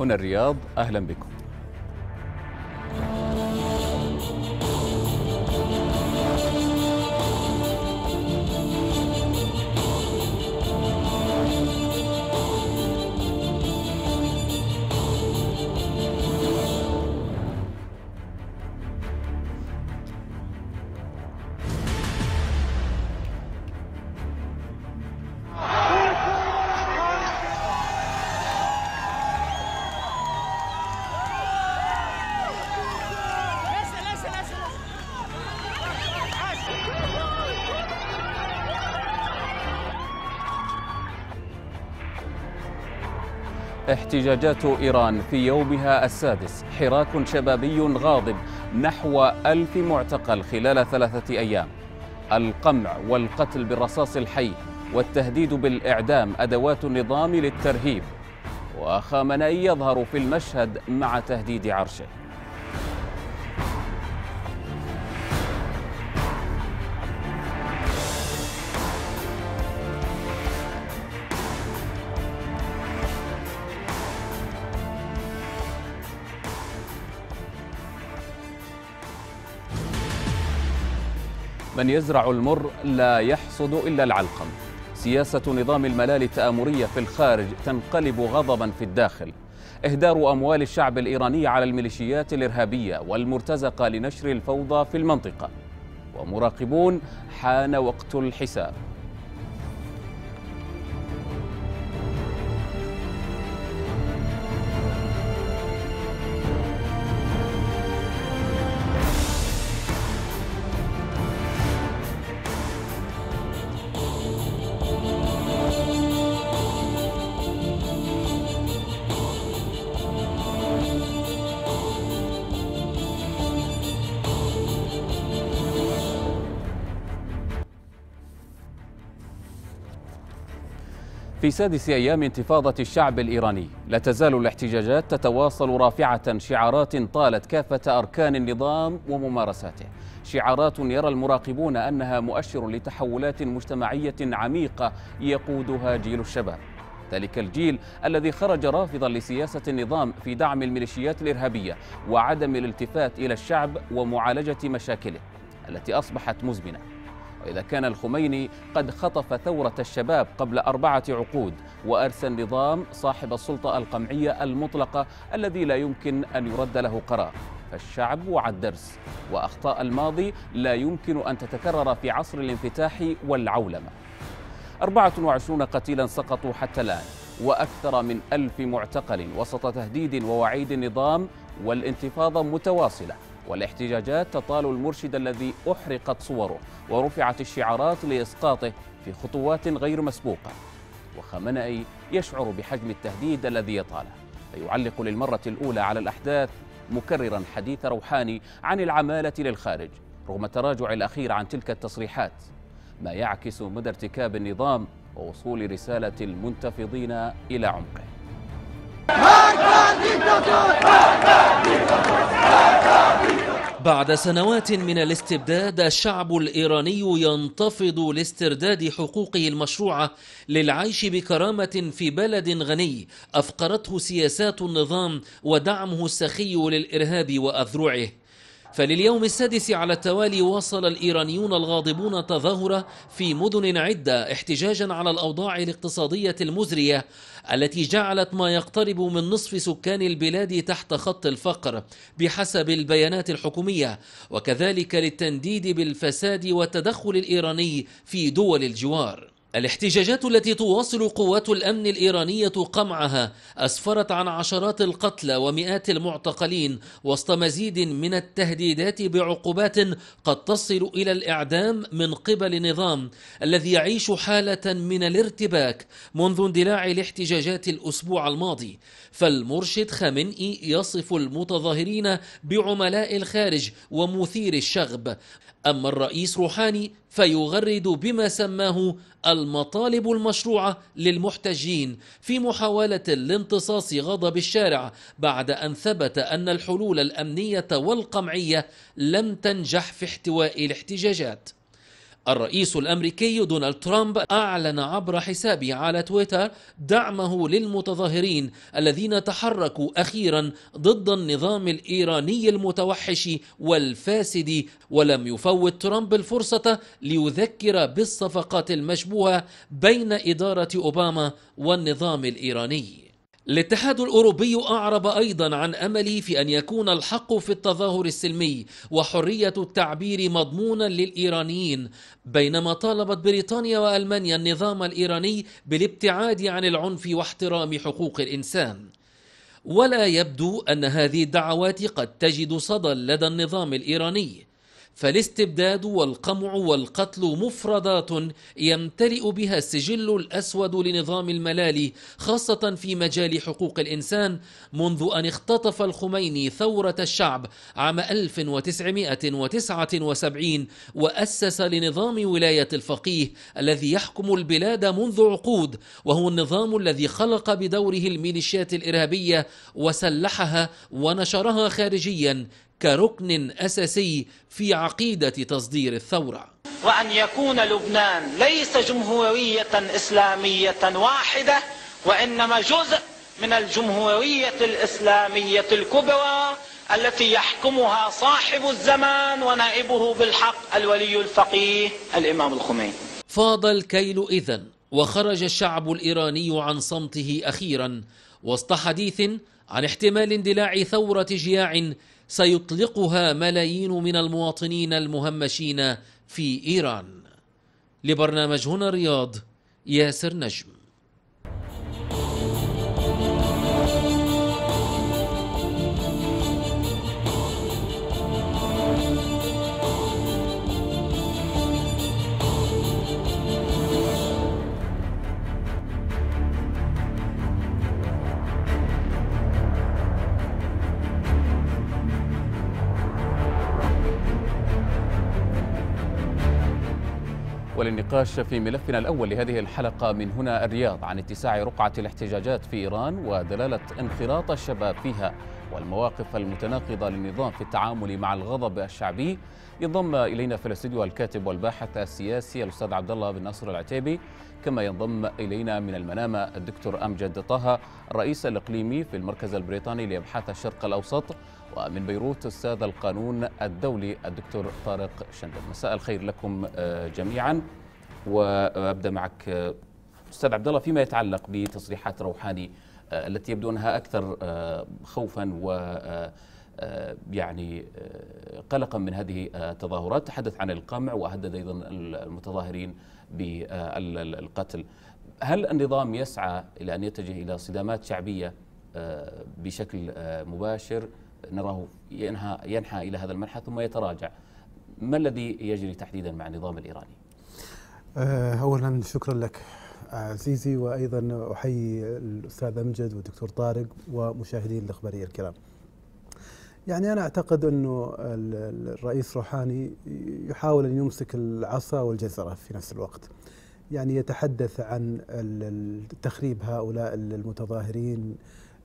هنا الرياض أهلا بكم احتجاجات إيران في يومها السادس حراك شبابي غاضب نحو ألف معتقل خلال ثلاثة أيام القمع والقتل بالرصاص الحي والتهديد بالإعدام أدوات النظام للترهيب وخامنئي يظهر في المشهد مع تهديد عرشه من يزرع المر لا يحصد إلا العلقم سياسة نظام الملال التآمرية في الخارج تنقلب غضبا في الداخل إهدار أموال الشعب الإيراني على الميليشيات الإرهابية والمرتزقة لنشر الفوضى في المنطقة ومراقبون حان وقت الحساب سادس أيام انتفاضة الشعب الإيراني لا تزال الاحتجاجات تتواصل رافعة شعارات طالت كافة أركان النظام وممارساته شعارات يرى المراقبون أنها مؤشر لتحولات مجتمعية عميقة يقودها جيل الشباب ذلك الجيل الذي خرج رافضا لسياسة النظام في دعم الميليشيات الإرهابية وعدم الالتفات إلى الشعب ومعالجة مشاكله التي أصبحت مزمنة وإذا كان الخميني قد خطف ثورة الشباب قبل أربعة عقود وأرسى النظام صاحب السلطة القمعية المطلقة الذي لا يمكن أن يرد له قرار فالشعب وعى الدرس وأخطاء الماضي لا يمكن أن تتكرر في عصر الانفتاح والعولمة 24 قتيلا سقطوا حتى الآن وأكثر من ألف معتقل وسط تهديد ووعيد النظام والانتفاضة متواصلة والاحتجاجات تطال المرشد الذي أحرقت صوره ورفعت الشعارات لإسقاطه في خطوات غير مسبوقة وخامنئي يشعر بحجم التهديد الذي يطاله فيعلق للمرة الأولى على الأحداث مكررا حديث روحاني عن العمالة للخارج رغم التراجع الأخير عن تلك التصريحات ما يعكس مدى ارتكاب النظام ووصول رسالة المنتفضين إلى عمقه بعد سنوات من الاستبداد الشعب الايراني ينتفض لاسترداد حقوقه المشروعه للعيش بكرامه في بلد غني افقرته سياسات النظام ودعمه السخي للارهاب واذرعه فلليوم السادس على التوالي واصل الإيرانيون الغاضبون تظاهرة في مدن عدة احتجاجا على الأوضاع الاقتصادية المزرية التي جعلت ما يقترب من نصف سكان البلاد تحت خط الفقر بحسب البيانات الحكومية وكذلك للتنديد بالفساد والتدخل الإيراني في دول الجوار الاحتجاجات التي تواصل قوات الامن الايرانيه قمعها اسفرت عن عشرات القتلى ومئات المعتقلين وسط مزيد من التهديدات بعقوبات قد تصل الى الاعدام من قبل النظام الذي يعيش حاله من الارتباك منذ اندلاع الاحتجاجات الاسبوع الماضي فالمرشد خامنئي يصف المتظاهرين بعملاء الخارج ومثير الشغب اما الرئيس روحاني فيغرد بما سماه المطالب المشروعه للمحتجين في محاوله لامتصاص غضب الشارع بعد ان ثبت ان الحلول الامنيه والقمعيه لم تنجح في احتواء الاحتجاجات الرئيس الامريكي دونالد ترامب اعلن عبر حسابه على تويتر دعمه للمتظاهرين الذين تحركوا اخيرا ضد النظام الايراني المتوحش والفاسد ولم يفوت ترامب الفرصه ليذكر بالصفقات المشبوهه بين اداره اوباما والنظام الايراني الاتحاد الاوروبي اعرب ايضا عن امله في ان يكون الحق في التظاهر السلمي وحريه التعبير مضمونا للايرانيين بينما طالبت بريطانيا والمانيا النظام الايراني بالابتعاد عن العنف واحترام حقوق الانسان ولا يبدو ان هذه الدعوات قد تجد صدى لدى النظام الايراني فالاستبداد والقمع والقتل مفردات يمتلئ بها السجل الاسود لنظام الملال خاصه في مجال حقوق الانسان منذ ان اختطف الخميني ثوره الشعب عام 1979 واسس لنظام ولايه الفقيه الذي يحكم البلاد منذ عقود وهو النظام الذي خلق بدوره الميليشيات الارهابيه وسلحها ونشرها خارجيا كركن أساسي في عقيدة تصدير الثورة وأن يكون لبنان ليس جمهورية إسلامية واحدة وإنما جزء من الجمهورية الإسلامية الكبرى التي يحكمها صاحب الزمان ونائبه بالحق الولي الفقيه الإمام الخميني فاض الكيل إذا وخرج الشعب الإيراني عن صمته أخيرا وسط حديث عن احتمال اندلاع ثورة جياع سيطلقها ملايين من المواطنين المهمشين في إيران لبرنامج هنا الرياض ياسر نجم وللنقاش في ملفنا الأول لهذه الحلقة من هنا الرياض عن اتساع رقعة الاحتجاجات في إيران ودلالة انخراط الشباب فيها والمواقف المتناقضة للنظام في التعامل مع الغضب الشعبي ينضم إلينا في الاستديو الكاتب والباحث السياسي الأستاذ عبد الله بن ناصر العتيبي كما ينضم إلينا من المنامة الدكتور أمجد طه الرئيس الإقليمي في المركز البريطاني لأبحاث الشرق الأوسط ومن بيروت أستاذ القانون الدولي الدكتور طارق شندل مساء الخير لكم آه، جميعا وأبدأ معك آه، أستاذ عبد الله فيما يتعلق بتصريحات روحاني آه، التي يبدو أنها أكثر خوفا و يعني قلقا من هذه التظاهرات تحدث عن القمع وهدد ايضا المتظاهرين بالقتل هل النظام يسعى إلى أن يتجه إلى صدامات شعبية آه، بشكل آه، مباشر نراه ينحى, ينحى إلى هذا المنحى ثم يتراجع ما الذي يجري تحديدا مع النظام الإيراني؟ آه، أولا شكرا لك عزيزي وأيضا أحيي الأستاذ أمجد والدكتور طارق ومشاهدي الإخبارية الكرام يعني أنا أعتقد أنه الرئيس روحاني يحاول أن يمسك العصا والجزرة في نفس الوقت يعني يتحدث عن تخريب هؤلاء المتظاهرين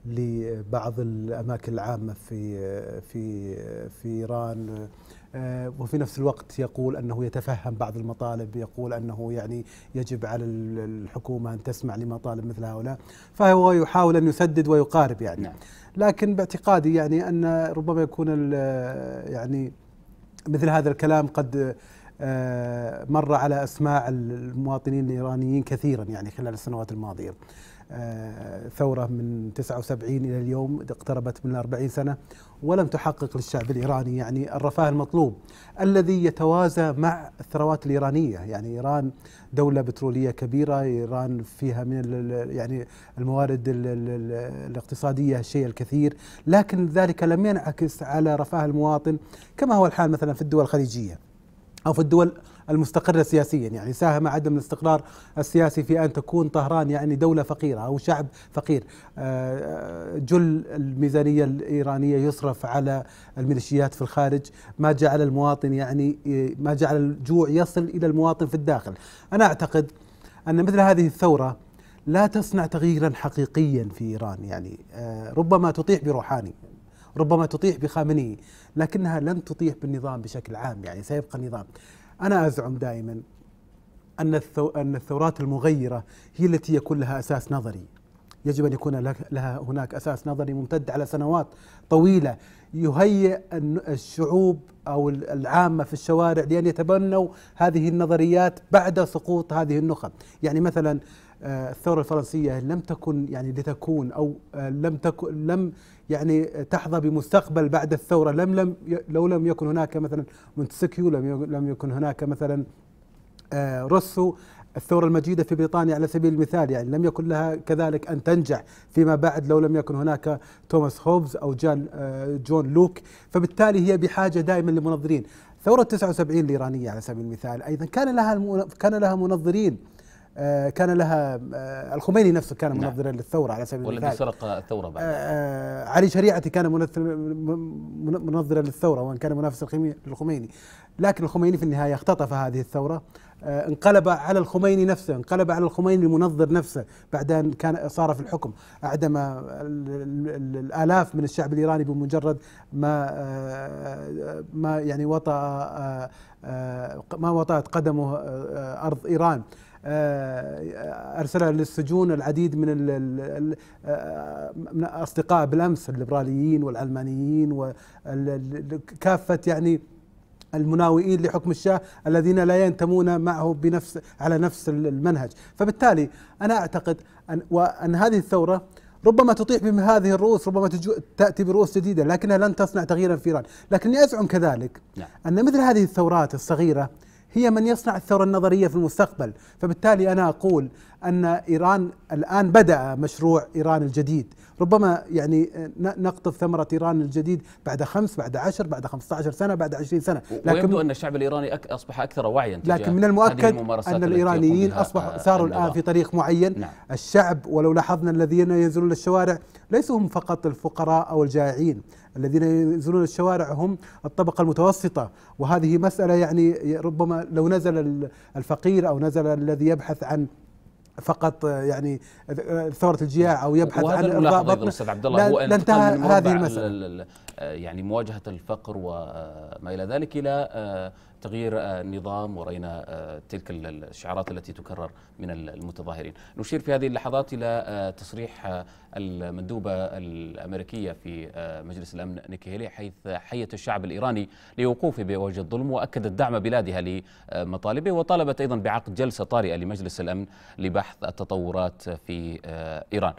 لبعض الأماكن العامة في, في, في إيران آه، وفي نفس الوقت يقول انه يتفهم بعض المطالب يقول انه يعني يجب على الحكومه ان تسمع لمطالب مثل هؤلاء فهو يحاول ان يسدد ويقارب يعني نعم. لكن باعتقادي يعني ان ربما يكون يعني مثل هذا الكلام قد آه، مر على اسماع المواطنين الايرانيين كثيرا يعني خلال السنوات الماضيه آه، ثورة من 79 إلى اليوم اقتربت من 40 سنة ولم تحقق للشعب الإيراني يعني الرفاه المطلوب الذي يتوازى مع الثروات الإيرانية يعني إيران دولة بترولية كبيرة إيران فيها من يعني الموارد الاقتصادية الشيء الكثير لكن ذلك لم ينعكس على رفاه المواطن كما هو الحال مثلا في الدول الخليجية أو في الدول المستقرة سياسيا يعني ساهم عدم الاستقرار السياسي في أن تكون طهران يعني دولة فقيرة أو شعب فقير آه، آه، جل الميزانية الإيرانية يصرف على الميليشيات في الخارج ما جعل المواطن يعني آه، ما جعل الجوع يصل إلى المواطن في الداخل أنا أعتقد أن مثل هذه الثورة لا تصنع تغييرا حقيقيا في ايران يعني ربما تطيح بروحاني ربما تطيح بخامنئي لكنها لن تطيح بالنظام بشكل عام يعني سيبقى النظام أنا أزعم دائما أن أن الثورات المغيرة هي التي يكون لها أساس نظري يجب أن يكون لها هناك أساس نظري ممتد على سنوات طويلة يهيئ الشعوب أو العامة في الشوارع لأن يتبنوا هذه النظريات بعد سقوط هذه النخب يعني مثلا آه، الثورة الفرنسية لم تكن يعني لتكون أو آه، لم تكن لم يعني تحظى بمستقبل بعد الثورة لم لم لو لم يكن هناك مثلا مونتسكيو لم لم يكن هناك مثلا آه، روسو الثورة المجيدة في بريطانيا على سبيل المثال يعني لم يكن لها كذلك أن تنجح فيما بعد لو لم يكن هناك توماس هوبز أو جان جون لوك فبالتالي هي بحاجة دائما لمنظرين ثورة 79 الإيرانية على سبيل المثال أيضا كان لها كان لها منظرين آه، كان لها آه، الخميني نفسه كان منظرا نعم. للثوره على سبيل المثال والذي سرق الثوره بعد آه، علي شريعتي كان منظرا للثوره وان كان منافسا للخميني لكن الخميني في النهايه اختطف هذه الثوره انقلب على الخميني نفسه انقلب على الخميني المنظر نفسه بعد أن كان صار في الحكم أعدم الآلاف من الشعب الإيراني بمجرد ما ما يعني وطأ ما وطأت قدمه أرض إيران آه، ارسلها للسجون العديد من آه، من اصدقاء بالامس الليبراليين والعلمانيين وكافه يعني المناوئين لحكم الشاه الذين لا ينتمون معه بنفس على نفس المنهج فبالتالي انا اعتقد ان وان هذه الثوره ربما تطيح بهذه الرؤوس ربما تاتي برؤوس جديده لكنها لن تصنع تغييرا في ايران لكني ازعم كذلك نعم. ان مثل هذه الثورات الصغيره هي من يصنع الثورة النظرية في المستقبل فبالتالي أنا أقول ان ايران الان بدا مشروع ايران الجديد، ربما يعني نقطف ثمره ايران الجديد بعد خمس بعد عشر بعد 15 سنه بعد 20 سنه، لكن ويبدو ان الشعب الايراني أك اصبح اكثر وعيا لكن من المؤكد ان الايرانيين اصبحوا ساروا الان في طريق نعم. معين، نعم. الشعب ولو لاحظنا الذين ينزلون الشوارع ليسوا هم فقط الفقراء او الجائعين، الذين ينزلون الشوارع هم الطبقة المتوسطة وهذه مسألة يعني ربما لو نزل الفقير أو نزل الذي يبحث عن فقط آه، يعني آه، ثوره الجياع او يبحث عن ارضاء بطنه استاذ عبد الله هو انتهى هذه المساله آه، يعني مواجهه الفقر وما الى ذلك الى تغيير النظام آه، ورأينا آه، تلك الشعارات التي تكرر من المتظاهرين نشير في هذه اللحظات إلى آه، تصريح المندوبة الأمريكية في مجلس الأمن نيكي هيلي حيث حيت الشعب الإيراني لوقوفه بوجه الظلم وأكدت دعم بلادها لمطالبه وطالبت أيضا بعقد جلسة طارئة لمجلس الأمن لبحث التطورات في إيران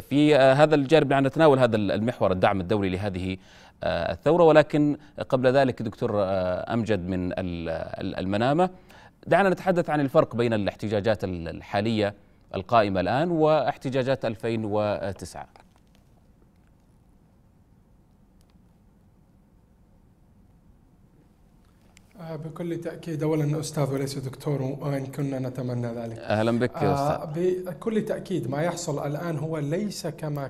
في هذا الجانب نتناول هذا المحور الدعم الدولي لهذه الثورة ولكن قبل ذلك دكتور آه، أمجد من المنامة دعنا نتحدث عن الفرق بين الاحتجاجات الحالية القائمة الآن واحتجاجات 2009 آه، بكل تأكيد أولا أستاذ وليس دكتور وإن كنا نتمنى ذلك أهلا بك يا أستاذ آه، بكل تأكيد ما يحصل الآن هو ليس كما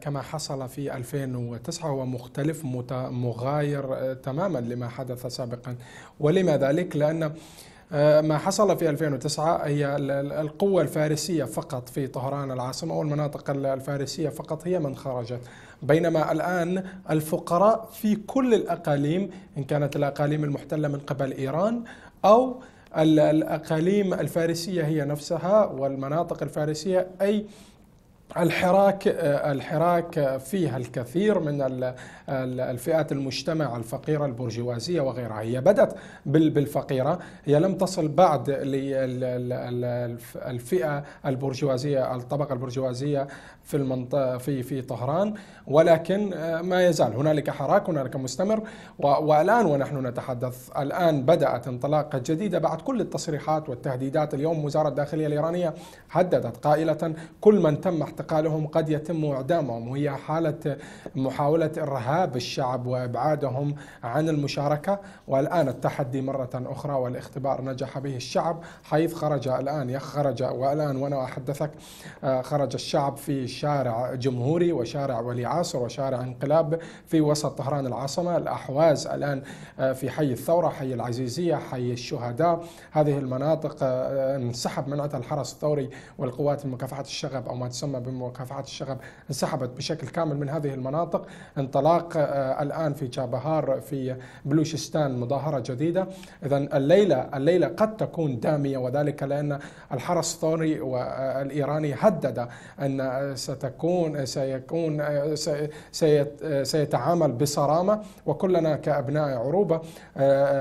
كما حصل في 2009 هو مختلف مغاير آه، تماما لما حدث سابقا ولما ذلك لأن ما حصل في 2009 هي القوة الفارسية فقط في طهران العاصمة والمناطق الفارسية فقط هي من خرجت بينما الآن الفقراء في كل الأقاليم إن كانت الأقاليم المحتلة من قبل إيران أو الأقاليم الفارسية هي نفسها والمناطق الفارسية أي الحراك آه، الحراك فيها الكثير من الفئات المجتمع الفقيره البرجوازيه وغيرها هي بدات بالفقيره هي لم تصل بعد للفئه البرجوازيه الطبقه البرجوازيه في المنطقه في في طهران ولكن آه، ما يزال هنالك حراك هنالك مستمر والان ونحن نتحدث الان بدات انطلاقه جديده بعد كل التصريحات والتهديدات اليوم وزاره الداخليه الايرانيه هددت قائله كل من تم اعتقالهم قد يتم إعدامهم وهي حالة محاولة إرهاب الشعب وإبعادهم عن المشاركة والآن التحدي مرة أخرى والاختبار نجح به الشعب حيث خرج الآن خرج والآن وأنا أحدثك آه، خرج الشعب في شارع جمهوري وشارع ولي عاصر وشارع انقلاب في وسط طهران العاصمة الأحواز الآن آه، في حي الثورة حي العزيزية حي الشهداء هذه المناطق آه، انسحب منعة الحرس الثوري والقوات المكافحة الشغب أو ما تسمى ب بمكافحة الشغب انسحبت بشكل كامل من هذه المناطق انطلاق آه، الآن في جابهار في بلوشستان مظاهرة جديدة إذا الليلة الليلة قد تكون دامية وذلك لأن الحرس الثوري والإيراني هدد أن ستكون سيكون آه، آه، سيتعامل بصرامة وكلنا كأبناء عروبة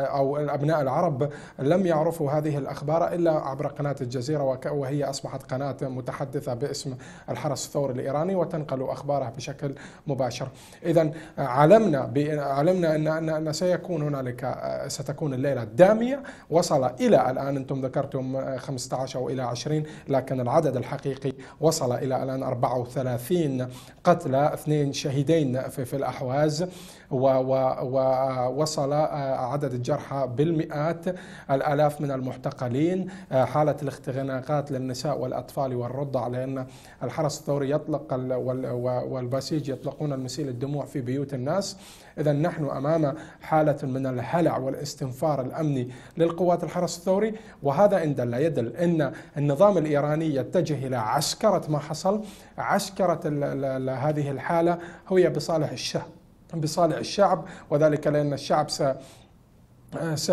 أو أبناء العرب لم يعرفوا هذه الأخبار إلا عبر قناة الجزيرة وهي أصبحت قناة متحدثة باسم الحرس الثوري الإيراني وتنقل أخباره بشكل مباشر إذا آه، علمنا علمنا أن أن سيكون هنالك آه، ستكون الليلة دامية وصل إلى الآن أنتم ذكرتم 15 آه، أو إلى 20 لكن العدد الحقيقي وصل إلى الآن 34 قتلى اثنين شهيدين في الأحواز ووصل آه، عدد الجرحى بالمئات الآلاف من المحتقلين آه، حالة الاختناقات للنساء والأطفال والرضع لأن الحرس الثوري يطلق والباسيج يطلقون المسيل الدموع في بيوت الناس إذا نحن أمام حالة من الهلع والاستنفار الأمني للقوات الحرس الثوري وهذا إن دل يدل أن النظام الإيراني يتجه إلى عسكرة ما حصل عسكرة هذه الحالة هي بصالح الشهر بصالح الشعب وذلك لأن الشعب س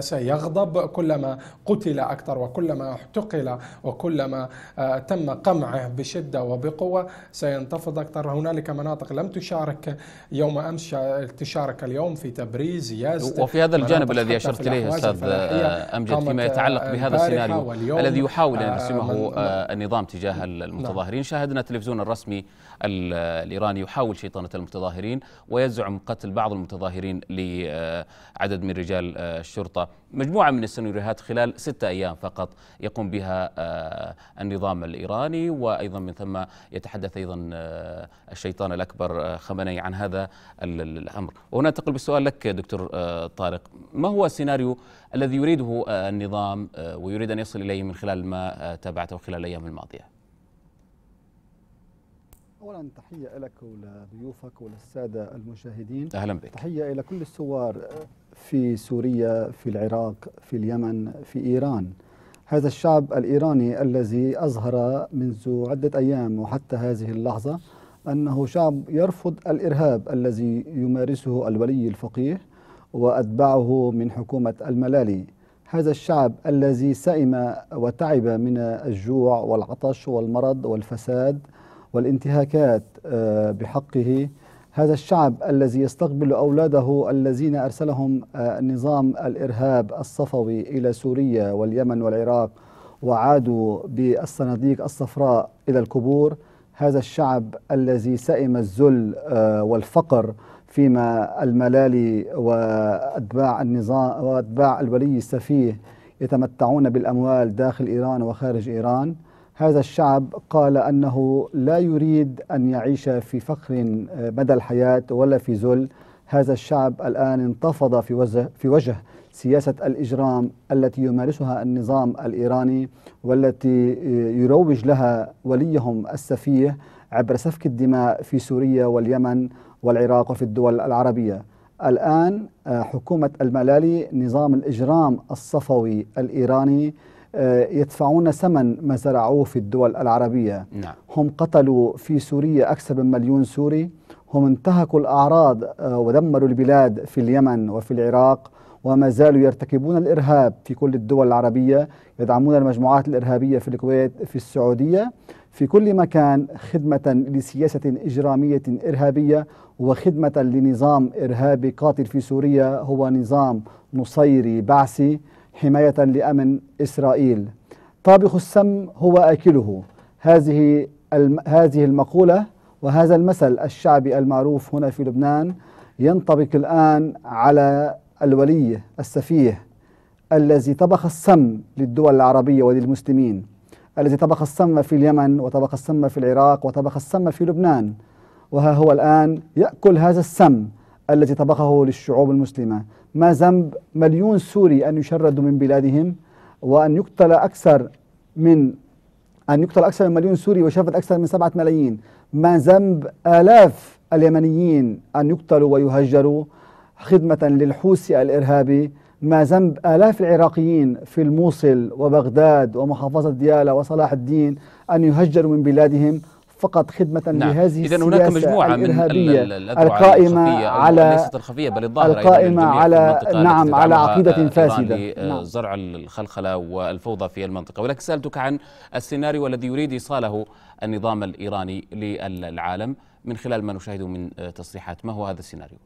سيغضب كلما قتل اكثر وكلما احتقل وكلما آه، تم قمعه بشده وبقوه سينتفض اكثر هنالك مناطق لم تشارك يوم امس تشارك اليوم في تبريز يازد وفي هذا الجانب الذي اشرت اليه استاذ آه، امجد فيما يتعلق آه، بهذا السيناريو الذي يحاول يعني ان يرسمه نعم. النظام تجاه المتظاهرين نعم. شاهدنا التلفزيون الرسمي الإيراني يحاول شيطنة المتظاهرين ويزعم قتل بعض المتظاهرين لعدد من رجال آه، الشرطة مجموعة من السيناريوهات خلال ستة أيام فقط يقوم بها آه، النظام الإيراني وأيضا من ثم يتحدث أيضا آه، الشيطان الأكبر خمني عن هذا الأمر وهنا أنتقل بالسؤال لك دكتور طارق ما هو السيناريو الذي يريده النظام ويريد أن يصل إليه من خلال ما تابعته خلال الأيام الماضية اولا تحيه لك ولضيوفك وللساده المشاهدين اهلا بك تحيه الى كل الثوار في سوريا في العراق في اليمن في ايران هذا الشعب الايراني الذي اظهر منذ عده ايام وحتى هذه اللحظه انه شعب يرفض الارهاب الذي يمارسه الولي الفقيه واتباعه من حكومه الملالي هذا الشعب الذي سئم وتعب من الجوع والعطش والمرض والفساد والانتهاكات آه، بحقه هذا الشعب الذي يستقبل أولاده الذين أرسلهم آه، نظام الإرهاب الصفوي إلى سوريا واليمن والعراق وعادوا بالصناديق الصفراء إلى القبور هذا الشعب الذي سئم الذل آه، والفقر فيما الملالي وأتباع النظام وأتباع الولي السفيه يتمتعون بالأموال داخل إيران وخارج إيران هذا الشعب قال أنه لا يريد أن يعيش في فقر مدى آه، الحياة ولا في ذل هذا الشعب الآن انتفض في وجه, في وجه سياسة الإجرام التي يمارسها النظام الإيراني والتي آه، يروج لها وليهم السفيه عبر سفك الدماء في سوريا واليمن والعراق وفي الدول العربية الآن آه، حكومة الملالي نظام الإجرام الصفوي الإيراني آه، يدفعون ثمن ما زرعوه في الدول العربية نعم. هم قتلوا في سوريا أكثر من مليون سوري هم انتهكوا الأعراض آه، ودمروا البلاد في اليمن وفي العراق وما زالوا يرتكبون الإرهاب في كل الدول العربية يدعمون المجموعات الإرهابية في الكويت في السعودية في كل مكان خدمة لسياسة إجرامية إرهابية وخدمة لنظام إرهابي قاتل في سوريا هو نظام نصيري بعثي حماية لأمن إسرائيل طابخ السم هو آكله هذه هذه المقولة وهذا المثل الشعبي المعروف هنا في لبنان ينطبق الآن على الولي السفيه الذي طبخ السم للدول العربية وللمسلمين الذي طبخ السم في اليمن وطبخ السم في العراق وطبخ السم في لبنان وها هو الآن يأكل هذا السم الذي طبخه للشعوب المسلمة ما ذنب مليون سوري أن يشردوا من بلادهم وأن يقتل أكثر من أن يقتل أكثر من مليون سوري وشفت أكثر من سبعة ملايين ما ذنب آلاف اليمنيين أن يقتلوا ويهجروا خدمة للحوثي الإرهابي ما ذنب آلاف العراقيين في الموصل وبغداد ومحافظة ديالى وصلاح الدين أن يهجروا من بلادهم فقط خدمة نعم. لهذه إذا هناك مجموعة من القائمة على ليست الخفية بل الظاهرة القائمة على نعم على عقيدة فاسدة نعم. زرع الخلخلة والفوضى في المنطقة ولكن سألتك عن السيناريو الذي يريد إيصاله النظام الإيراني للعالم من خلال ما نشاهده من تصريحات ما هو هذا السيناريو؟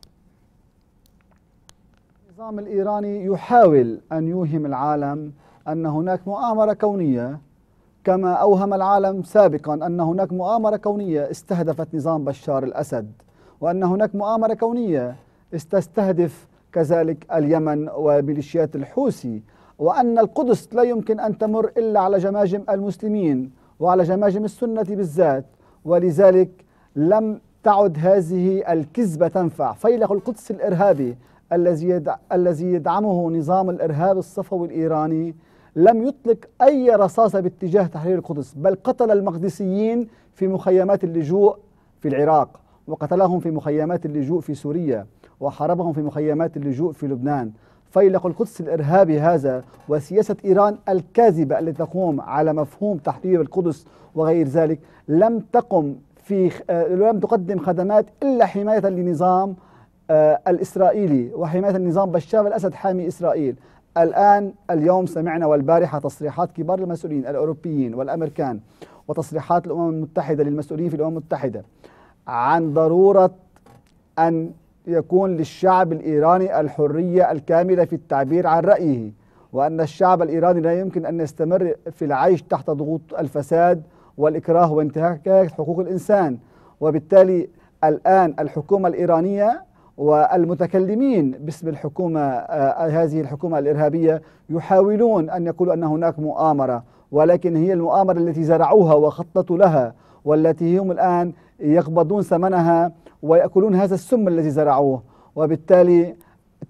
النظام الإيراني يحاول أن يوهم العالم أن هناك مؤامرة كونية كما أوهم العالم سابقا أن هناك مؤامرة كونية استهدفت نظام بشار الأسد وأن هناك مؤامرة كونية استهدف كذلك اليمن وميليشيات الحوثي وأن القدس لا يمكن أن تمر إلا على جماجم المسلمين وعلى جماجم السنة بالذات ولذلك لم تعد هذه الكذبة تنفع فيلق القدس الإرهابي الذي يدعمه نظام الإرهاب الصفوي الإيراني لم يطلق أي رصاصة باتجاه تحرير القدس بل قتل المقدسيين في مخيمات اللجوء في العراق وقتلهم في مخيمات اللجوء في سوريا وحاربهم في مخيمات اللجوء في لبنان فيلق القدس الإرهابي هذا وسياسة إيران الكاذبة التي تقوم على مفهوم تحرير القدس وغير ذلك لم تقم في آه، لم تقدم خدمات إلا حماية لنظام آه، الإسرائيلي وحماية النظام بشار الأسد حامي إسرائيل الآن اليوم سمعنا والبارحة تصريحات كبار المسؤولين الأوروبيين والأمريكان وتصريحات الأمم المتحدة للمسؤولين في الأمم المتحدة عن ضرورة أن يكون للشعب الإيراني الحرية الكاملة في التعبير عن رأيه وأن الشعب الإيراني لا يمكن أن يستمر في العيش تحت ضغوط الفساد والإكراه وانتهاك حقوق الإنسان وبالتالي الآن الحكومة الإيرانية والمتكلمين باسم الحكومة آه، هذه الحكومة الإرهابية يحاولون أن يقولوا أن هناك مؤامرة ولكن هي المؤامرة التي زرعوها وخططوا لها والتي هم الآن يقبضون ثمنها ويأكلون هذا السم الذي زرعوه وبالتالي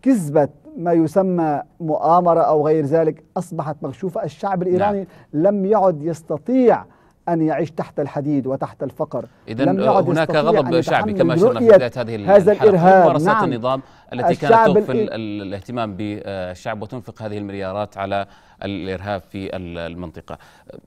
كذبة ما يسمى مؤامرة أو غير ذلك أصبحت مكشوفة الشعب الإيراني نعم. لم يعد يستطيع أن يعيش تحت الحديد وتحت الفقر إذا هناك غضب شعبي كما شرنا في بداية هذه هذا الإرهاب ممارسات نعم النظام التي كانت تغفل ال... الاهتمام بالشعب وتنفق هذه المليارات على الإرهاب في المنطقة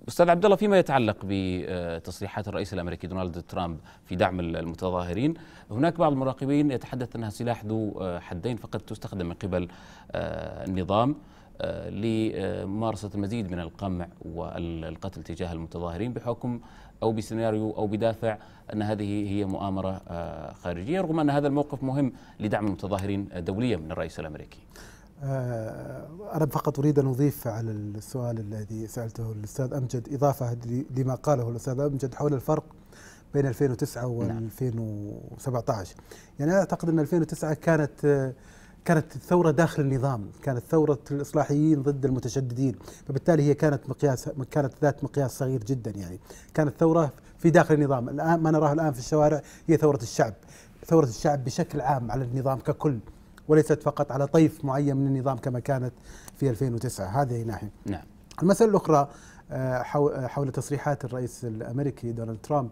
أستاذ عبد الله فيما يتعلق بتصريحات الرئيس الأمريكي دونالد ترامب في دعم المتظاهرين هناك بعض المراقبين يتحدث أنها سلاح ذو حدين فقد تستخدم من قبل آه، النظام آه، لممارسة المزيد من القمع والقتل تجاه المتظاهرين بحكم أو بسيناريو أو بدافع أن هذه هي مؤامرة آه، خارجية رغم أن هذا الموقف مهم لدعم المتظاهرين دوليا من الرئيس الأمريكي آه، أنا فقط أريد أن أضيف على السؤال الذي سألته الأستاذ أمجد إضافة لما قاله الأستاذ أمجد حول الفرق بين 2009 و 2017 يعني أعتقد أن 2009 كانت كانت الثورة داخل النظام كانت ثورة الإصلاحيين ضد المتشددين فبالتالي هي كانت مقياس كانت ذات مقياس صغير جدا يعني كانت ثورة في داخل النظام الآن ما نراه الآن في الشوارع هي ثورة الشعب ثورة الشعب بشكل عام على النظام ككل وليست فقط على طيف معين من النظام كما كانت في 2009 هذه ناحية نعم المسألة الأخرى آه، حول تصريحات الرئيس الأمريكي دونالد ترامب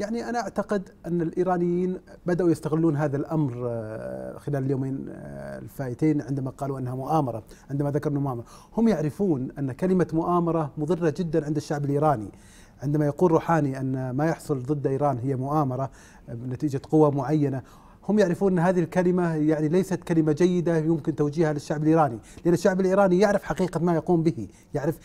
يعني أنا أعتقد أن الإيرانيين بدأوا يستغلون هذا الأمر آه، خلال اليومين آه، الفائتين عندما قالوا أنها مؤامرة عندما ذكروا مؤامرة هم يعرفون أن كلمة مؤامرة مضرة جدا عند الشعب الإيراني عندما يقول روحاني أن ما يحصل ضد إيران هي مؤامرة آه، نتيجة قوة معينة هم يعرفون أن هذه الكلمة يعني ليست كلمة جيدة يمكن توجيهها للشعب الإيراني لأن الشعب الإيراني يعرف حقيقة ما يقوم به يعرف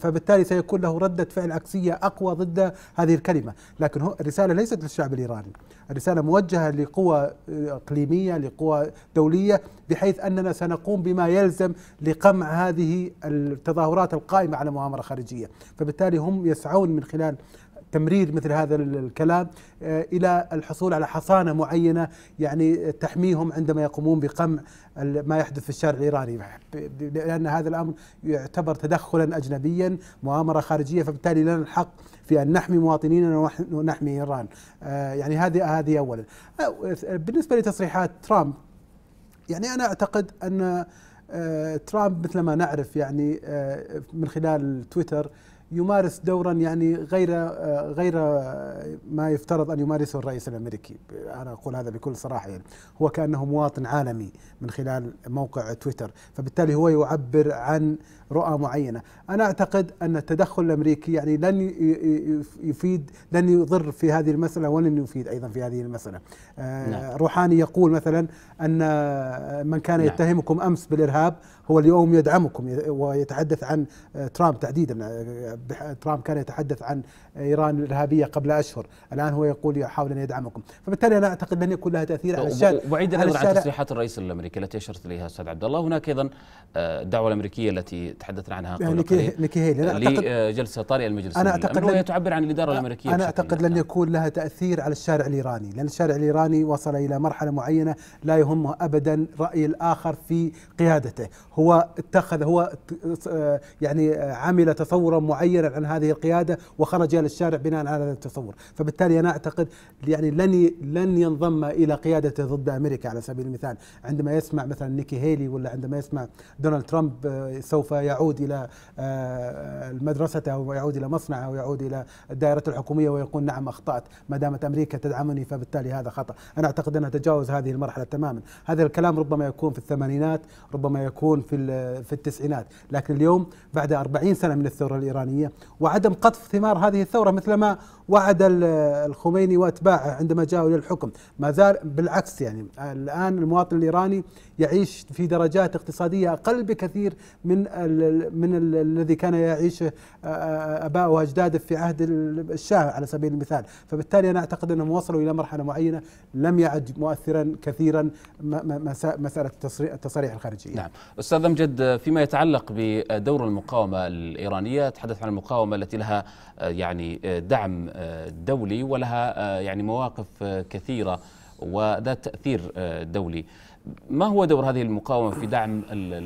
فبالتالي سيكون له ردة فعل عكسية أقوى ضد هذه الكلمة لكن الرسالة ليست للشعب الإيراني الرسالة موجهة لقوى آه، إقليمية لقوى دولية بحيث أننا سنقوم بما يلزم لقمع هذه التظاهرات القائمة على مؤامرة خارجية فبالتالي هم يسعون من خلال تمرير مثل هذا الكلام آه، الى الحصول على حصانه معينه يعني تحميهم عندما يقومون بقمع ما يحدث في الشارع الايراني لان هذا الامر يعتبر تدخلا اجنبيا مؤامره خارجيه فبالتالي لنا الحق في ان نحمي مواطنينا ونحمي ايران آه، يعني هذه هذه اولا آه، بالنسبه لتصريحات ترامب يعني انا اعتقد ان ترامب مثل ما نعرف يعني من خلال تويتر يمارس دورا يعني غير آه، غير آه، ما يفترض ان يمارسه الرئيس الامريكي، انا اقول هذا بكل صراحه يعني، هو كانه مواطن عالمي من خلال موقع تويتر، فبالتالي هو يعبر عن رؤى معينه، انا اعتقد ان التدخل الامريكي يعني لن يفيد لن يضر في هذه المساله ولن يفيد ايضا في هذه المساله، نعم. آه، روحاني يقول مثلا ان آه، من كان نعم. يتهمكم امس بالارهاب هو اليوم يدعمكم ويتحدث عن آه، ترامب تحديدا ترامب كان يتحدث عن ايران الارهابيه قبل اشهر، الان هو يقول يحاول ان يدعمكم، فبالتالي انا اعتقد لن يكون لها تاثير على الشارع بعيدا عن تصريحات الرئيس الامريكي التي اشرت اليها استاذ عبد الله، هناك ايضا الدعوه آه، الامريكيه التي تحدثنا عنها قبل قليل لجلسه طارئه المجلس انا اعتقد وهي تعبر عن الاداره الامريكيه انا اعتقد لن يكون لها تاثير على الشارع الايراني، لان الشارع الايراني وصل الى مرحله معينه لا يهمه ابدا راي الاخر في قيادته، هو اتخذ هو آه، يعني آه، عمل تصورا معينا عن هذه القياده وخرج الى الشارع بناء على هذا التصور فبالتالي أنا أعتقد يعني لن لن ينضم إلى قيادته ضد أمريكا على سبيل المثال عندما يسمع مثلا نيكي هيلي ولا عندما يسمع دونالد ترامب آه، سوف يعود إلى آه، مدرسته أو يعود إلى مصنعه أو يعود إلى الدائرة الحكومية ويقول نعم أخطأت ما دامت أمريكا تدعمني فبالتالي هذا خطأ أنا أعتقد أنه تجاوز هذه المرحلة تماما هذا الكلام ربما يكون في الثمانينات ربما يكون في في التسعينات لكن اليوم بعد 40 سنة من الثورة الإيرانية وعدم قطف ثمار هذه الثورة مثلما وعد الخميني واتباعه عندما جاءوا الى الحكم ما زال بالعكس يعني الان المواطن الايراني يعيش في درجات اقتصاديه اقل بكثير من الـ من الـ الذي كان يعيشه اباء واجداده في عهد الشاه على سبيل المثال فبالتالي انا اعتقد انهم وصلوا الى مرحله معينه لم يعد مؤثرا كثيرا مساله التصريح الخارجيه نعم استاذ امجد فيما يتعلق بدور المقاومه الايرانيه تحدث عن المقاومه التي لها يعني دعم دولي ولها آه، يعني مواقف آه، كثيرة وذات تأثير آه، دولي ما هو دور هذه المقاومة في دعم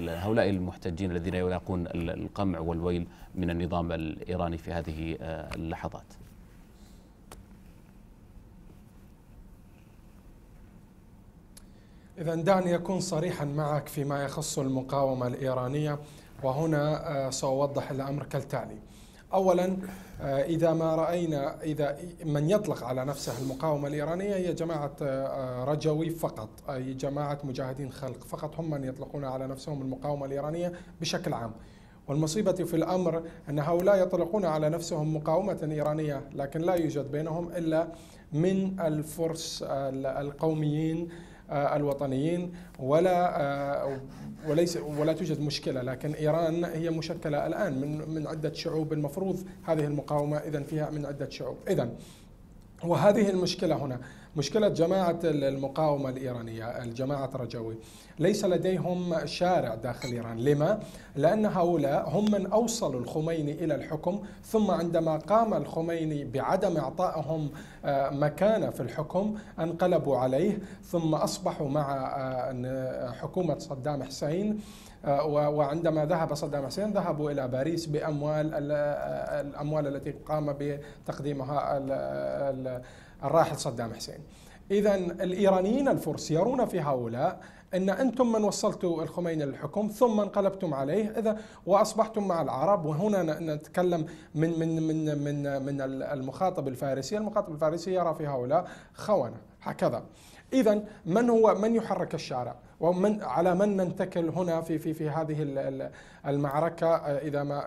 هؤلاء المحتجين الذين يلاقون القمع والويل من النظام الإيراني في هذه اللحظات إذا دعني أكون صريحا معك فيما يخص المقاومة الإيرانية وهنا سأوضح الأمر كالتالي اولا آه، اذا ما راينا اذا من يطلق على نفسه المقاومه الايرانيه هي جماعه آه، آه، رجوي فقط اي جماعه مجاهدين خلق فقط هم من يطلقون على نفسهم المقاومه الايرانيه بشكل عام والمصيبة في الأمر أن هؤلاء يطلقون على نفسهم مقاومة إيرانية لكن لا يوجد بينهم إلا من الفرس القوميين آه، الوطنيين ولا آه، وليس ولا توجد مشكله لكن ايران هي مشكله الان من من عده شعوب المفروض هذه المقاومه اذا فيها من عده شعوب اذا وهذه المشكله هنا مشكلة جماعة المقاومة الإيرانية الجماعة رجوي ليس لديهم شارع داخل إيران لما؟ لأن هؤلاء هم من أوصلوا الخميني إلى الحكم ثم عندما قام الخميني بعدم إعطائهم آه، مكانة في الحكم انقلبوا عليه ثم أصبحوا مع آه، حكومة صدام حسين آه، وعندما ذهب صدام حسين ذهبوا الى باريس باموال الاموال التي قام بتقديمها الراحل صدام حسين إذا الإيرانيين الفرس يرون في هؤلاء أن أنتم من وصلتوا الخميني للحكم ثم انقلبتم عليه إذا وأصبحتم مع العرب وهنا نتكلم من من من من من المخاطب الفارسي، المخاطب الفارسي يرى في هؤلاء خونة هكذا. إذا من هو من يحرك الشارع؟ ومن على من ننتكل هنا في في في هذه المعركه اذا ما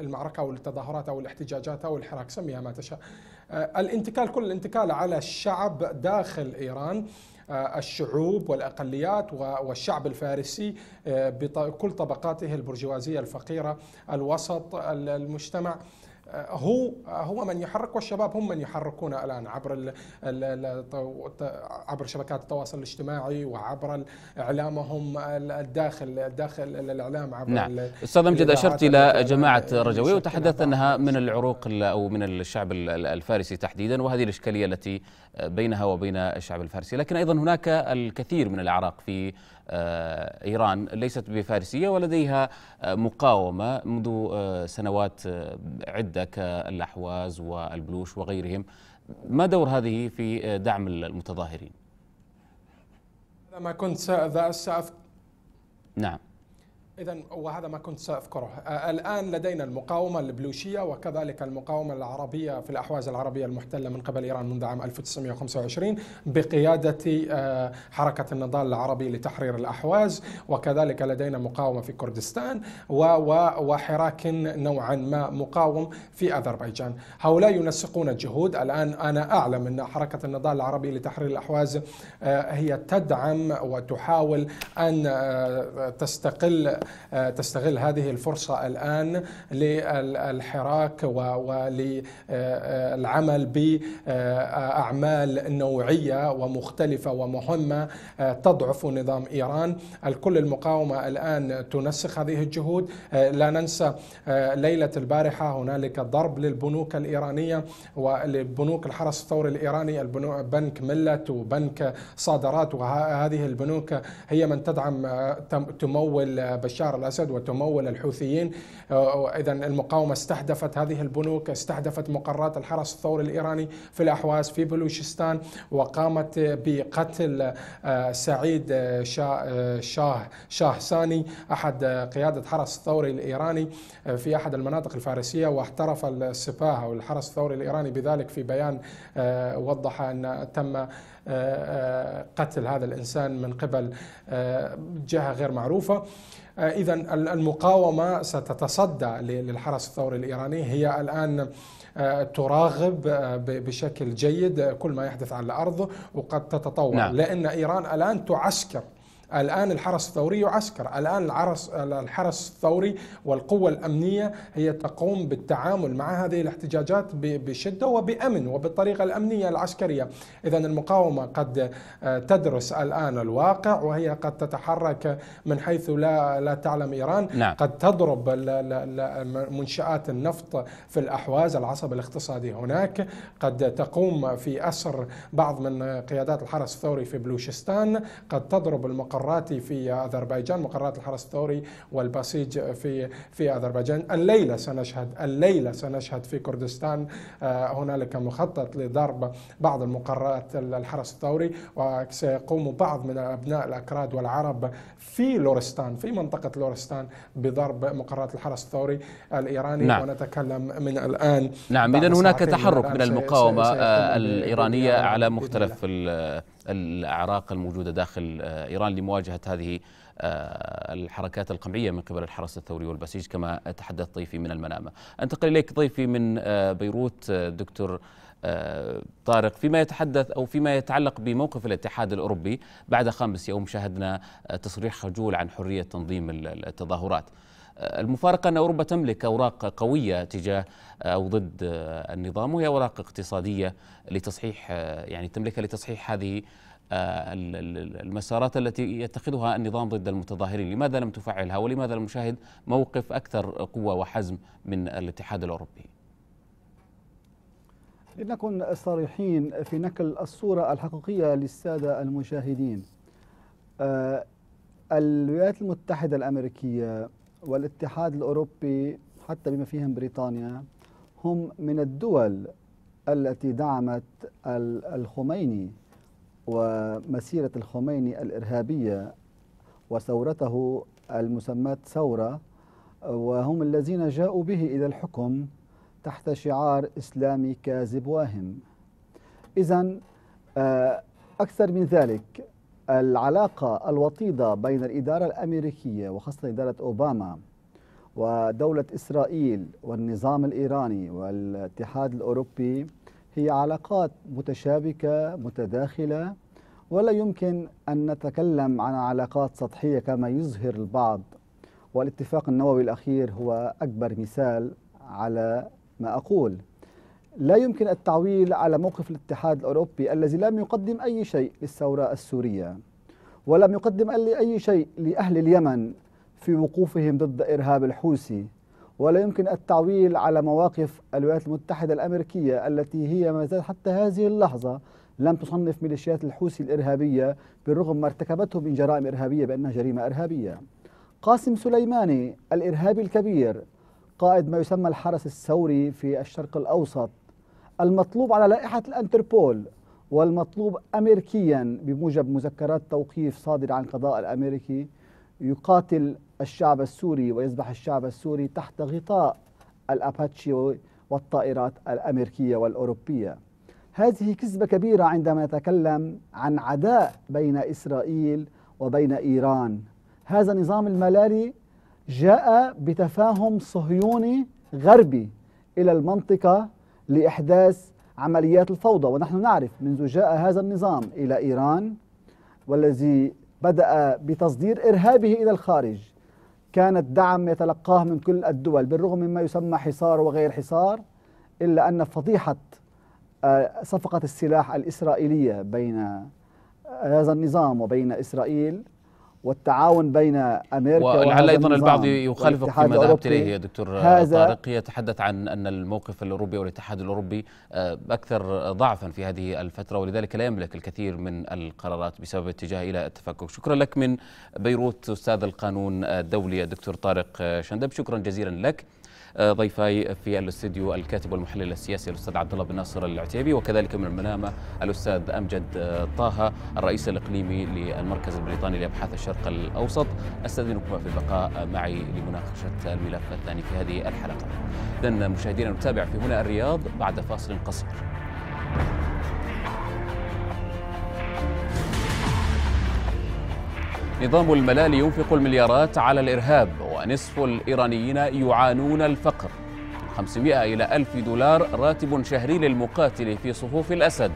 المعركه او التظاهرات او الاحتجاجات او الحراك سميها ما تشاء آه، الانتكال كل الانتكال على الشعب داخل ايران آه، الشعوب والاقليات والشعب الفارسي آه، بكل طبقاته البرجوازيه الفقيره الوسط المجتمع هو هو من يحرك والشباب هم من يحركون الان عبر الـ الـ عبر شبكات التواصل الاجتماعي وعبر اعلامهم الداخل داخل الاعلام عبر نعم استاذ امجد اشرت الى جماعه رجوي وتحدثت انها من العروق او من الشعب الفارسي تحديدا وهذه الاشكاليه التي بينها وبين الشعب الفارسي لكن ايضا هناك الكثير من الاعراق في آه، إيران ليست بفارسية ولديها آه، مقاومة منذ آه، سنوات عدة كالأحواز والبلوش وغيرهم ما دور هذه في دعم المتظاهرين؟ لما كنت ذا نعم إذا وهذا ما كنت سأذكره آه، الآن لدينا المقاومة البلوشية وكذلك المقاومة العربية في الأحواز العربية المحتلة من قبل إيران منذ عام 1925 بقيادة آه، حركة النضال العربي لتحرير الأحواز وكذلك لدينا مقاومة في كردستان وحراك نوعا ما مقاوم في أذربيجان هؤلاء ينسقون الجهود الآن أنا أعلم أن حركة النضال العربي لتحرير الأحواز آه، هي تدعم وتحاول أن تستقل تستغل هذه الفرصة الآن للحراك وللعمل بأعمال نوعية ومختلفة ومهمة تضعف نظام إيران الكل المقاومة الآن تنسخ هذه الجهود لا ننسى ليلة البارحة هنالك ضرب للبنوك الإيرانية ولبنوك الحرس الثوري الإيراني بنك ملت وبنك صادرات وهذه البنوك هي من تدعم تمول بشار بشار الأسد وتمول الحوثيين آه، آه، إذا المقاومة استهدفت هذه البنوك استهدفت مقرات الحرس الثوري الإيراني في الأحواز في بلوشستان وقامت بقتل آه، سعيد شاه شاه ساني أحد قيادة حرس الثوري الإيراني في أحد المناطق الفارسية واحترف السباه أو الحرس الثوري الإيراني بذلك في بيان وضح أن تم آه، آه، قتل هذا الانسان من قبل آه، جهه غير معروفه اذا المقاومه ستتصدى للحرس الثوري الايراني هي الان تراغب بشكل جيد كل ما يحدث على الارض وقد تتطور نعم. لان ايران الان تعسكر الآن الحرس الثوري يعسكر الآن الحرس الحرس الثوري والقوة الأمنية هي تقوم بالتعامل مع هذه الاحتجاجات بشدة وبأمن وبالطريقة الأمنية العسكرية إذا المقاومة قد آه، تدرس الآن الواقع وهي قد تتحرك من حيث لا لا تعلم إيران نعم. قد تضرب منشآت النفط في الأحواز العصب الاقتصادي هناك قد تقوم في أسر بعض من قيادات الحرس الثوري في بلوشستان قد تضرب المقر مقراتي في أذربيجان مقرات الحرس الثوري والبسيج في في أذربيجان الليلة سنشهد الليلة سنشهد في كردستان آه، هنالك مخطط لضرب بعض المقرات الحرس الثوري وسيقوم بعض من أبناء الأكراد والعرب في لورستان في منطقة لورستان بضرب مقرات الحرس الثوري الإيراني نعم. ونتكلم من الآن نعم إذا هناك تحرك من, من المقاومة آه، الإيرانية على مختلف الأعراق الموجودة داخل آه، إيران لمواجهة هذه آه، الحركات القمعية من قبل الحرس الثوري والبسيج كما تحدث ضيفي من المنامة أنتقل إليك ضيفي من آه، بيروت دكتور طارق فيما يتحدث او فيما يتعلق بموقف الاتحاد الاوروبي بعد خامس يوم شاهدنا تصريح خجول عن حريه تنظيم التظاهرات. المفارقة أن أوروبا تملك أوراق قوية تجاه آه، أو ضد آه، النظام وهي أوراق اقتصادية لتصحيح آه، يعني تملكها لتصحيح هذه المسارات التي يتخذها النظام ضد المتظاهرين لماذا لم تفعلها ولماذا لم نشاهد موقف أكثر قوة وحزم من الاتحاد الأوروبي لنكن صريحين في نقل الصورة الحقيقية للسادة المشاهدين الولايات المتحدة الأمريكية والاتحاد الأوروبي حتى بما فيهم بريطانيا هم من الدول التي دعمت الخميني ومسيرة الخميني الإرهابية وثورته المسماة ثورة وهم الذين جاءوا به إلى الحكم تحت شعار إسلامي كاذب واهم إذا آه، أكثر من ذلك العلاقة الوطيدة بين الإدارة الأمريكية وخاصة إدارة أوباما ودولة إسرائيل والنظام الإيراني والاتحاد الأوروبي هي علاقات متشابكة متداخلة ولا يمكن أن نتكلم عن علاقات سطحية كما يظهر البعض والاتفاق النووي الأخير هو أكبر مثال على ما أقول لا يمكن التعويل على موقف الاتحاد الأوروبي الذي لم يقدم أي شيء للثورة السورية ولم يقدم أي شيء لأهل اليمن في وقوفهم ضد إرهاب الحوثي ولا يمكن التعويل على مواقف الولايات المتحدة الأمريكية التي هي ما زالت حتى هذه اللحظة لم تصنف ميليشيات الحوثي الإرهابية بالرغم ما ارتكبته من جرائم إرهابية بأنها جريمة إرهابية قاسم سليماني الإرهابي الكبير قائد ما يسمى الحرس الثوري في الشرق الأوسط المطلوب على لائحة الأنتربول والمطلوب أمريكيا بموجب مذكرات توقيف صادرة عن قضاء الأمريكي يقاتل الشعب السوري ويذبح الشعب السوري تحت غطاء الأباتشي والطائرات الأمريكية والأوروبية هذه كذبة كبيرة عندما نتكلم عن عداء بين إسرائيل وبين إيران هذا نظام الملالي جاء بتفاهم صهيوني غربي إلى المنطقة لإحداث عمليات الفوضى ونحن نعرف منذ جاء هذا النظام إلى إيران والذي بدأ بتصدير إرهابه إلى الخارج كان الدعم يتلقاه من كل الدول بالرغم مما يسمى حصار وغير حصار إلا أن فضيحة آه، صفقة السلاح الإسرائيلية بين آه، هذا النظام وبين إسرائيل والتعاون بين امريكا ولعل ايضا البعض يخالفك فيما ذهبت اليه يا دكتور طارق يتحدث عن ان الموقف الاوروبي والاتحاد الاوروبي آه، اكثر ضعفا في هذه الفتره ولذلك لا يملك الكثير من القرارات بسبب اتجاه الى التفكك شكرا لك من بيروت استاذ القانون الدولي الدكتور طارق شندب شكرا جزيلا لك آه، ضيفي في الاستديو الكاتب والمحلل السياسي الاستاذ عبد الله بن ناصر العتيبي وكذلك من المنامه الاستاذ امجد آه، طه الرئيس الاقليمي للمركز البريطاني لابحاث الشرق الاوسط استاذنكم في البقاء معي لمناقشه الملف الثاني في هذه الحلقه. اذا مشاهدينا نتابع في هنا الرياض بعد فاصل قصير. نظام الملال ينفق المليارات على الارهاب ونصف الإيرانيين يعانون الفقر 500 إلى 1000 دولار راتب شهري للمقاتل في صفوف الأسد